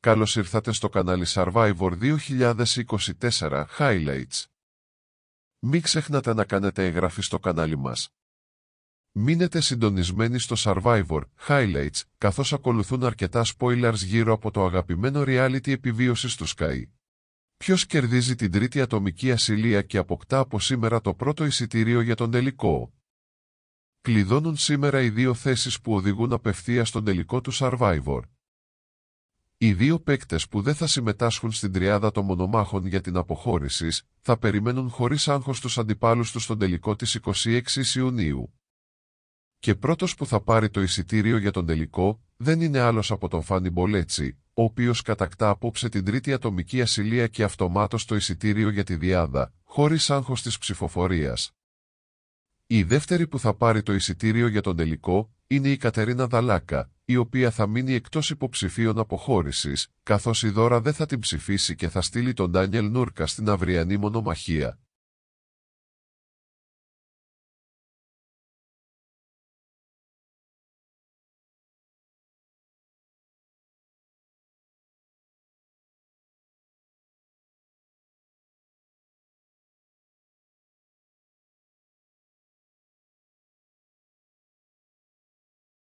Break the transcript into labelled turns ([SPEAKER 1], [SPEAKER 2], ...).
[SPEAKER 1] Καλώς ήρθατε στο κανάλι Survivor 2024 Highlights. Μην ξεχνάτε να κάνετε εγγραφή στο κανάλι μας. Μείνετε συντονισμένοι στο Survivor Highlights, καθώς ακολουθούν αρκετά spoilers γύρω από το αγαπημένο reality επιβίωσης του Sky. Ποιος κερδίζει την τρίτη ατομική ασυλία και αποκτά από σήμερα το πρώτο εισιτήριο για τον τελικό. Κλειδώνουν σήμερα οι δύο θέσεις που οδηγούν απευθεία στον τελικό του Survivor. Οι δύο παίκτες που δεν θα συμμετάσχουν στην τριάδα των μονομάχων για την αποχώρηση θα περιμένουν χωρίς άγχος τους αντιπάλους τους στον τελικό της 26 Ιουνίου. Και πρώτος που θα πάρει το εισιτήριο για τον τελικό δεν είναι άλλος από τον Φάνι Μπολέτσι, ο οποίος κατακτά απόψε την τρίτη ατομική ασυλία και αυτομάτως το εισιτήριο για τη διάδα, χωρίς άγχος της ψηφοφορίας. Η δεύτερη που θα πάρει το εισιτήριο για τον τελικό είναι η Κατερίνα Δαλάκα, η οποία θα μείνει εκτός υποψηφίων αποχώρησης, καθώς η δώρα δεν θα την ψηφίσει και θα στείλει τον Ντάνιελ Νούρκα στην αυριανή
[SPEAKER 2] μονομαχία.